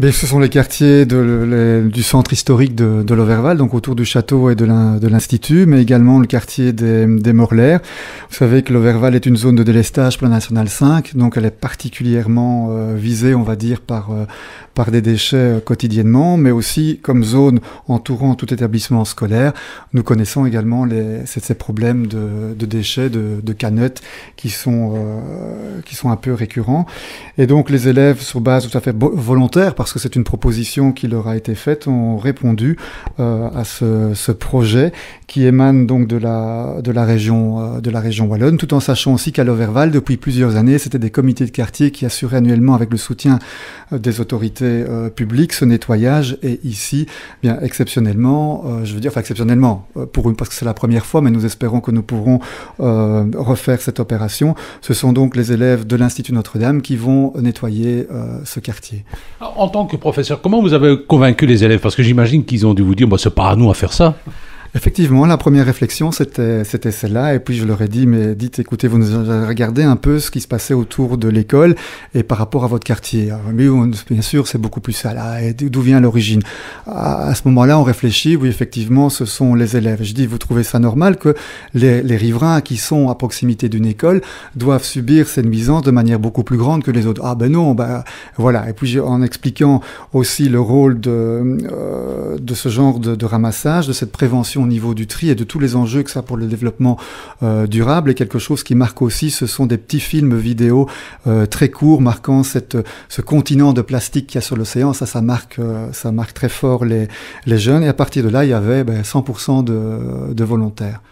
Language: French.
ce sont les quartiers du centre historique de, de l'Overval, donc autour du château et de l'Institut, mais également le quartier des, des Morlaires. Vous savez que l'Overval est une zone de délestage plan national 5, donc elle est particulièrement euh, visée, on va dire, par, euh, par des déchets euh, quotidiennement, mais aussi comme zone entourant tout établissement scolaire. Nous connaissons également ces, problèmes de, déchets, de, de, canettes qui sont, qui sont un peu récurrents. Et donc les élèves, sur base tout à fait volontaire, parce que c'est une proposition qui leur a été faite, ont répondu euh, à ce, projet qui émane donc de la, de la région, euh, de la région wallonne, tout en sachant aussi qu'à Loverval, depuis plusieurs années, c'était des comités de quartier qui assuraient annuellement avec le soutien euh, des autorités publiques ce nettoyage. Et ici, eh bien exceptionnellement, je veux dire, enfin exceptionnellement, pour une, parce que c'est la première fois, mais nous espérons que nous pourrons refaire cette opération. Ce sont donc les élèves de l'Institut Notre-Dame qui vont nettoyer ce quartier. En que professeur, comment vous avez convaincu les élèves Parce que j'imagine qu'ils ont dû vous dire, bah, c'est pas à nous à faire ça. Effectivement, la première réflexion, c'était celle-là. Et puis je leur ai dit, mais dites, écoutez, vous nous regardez un peu ce qui se passait autour de l'école et par rapport à votre quartier. Ah, bien sûr, c'est beaucoup plus ça. d'où vient l'origine à, ce moment-là, on réfléchit. Oui, effectivement, ce sont les élèves. Je dis, vous trouvez ça normal que les, riverains qui sont à proximité d'une école doivent subir cette nuisances de manière beaucoup plus grande que les autres Ah ben non, ben voilà. Et puis en expliquant aussi le rôle de, euh, de ce genre de ramassage, de cette prévention au niveau du tri et de tous les enjeux que ça a pour le développement euh, durable. Et quelque chose qui marque aussi, ce sont des petits films vidéo euh, très courts marquant ce continent de plastique qu'il y a sur l'océan. Ça, ça marque, euh, très fort les, jeunes. Et à partir de là, il y avait 100% ben, de volontaires.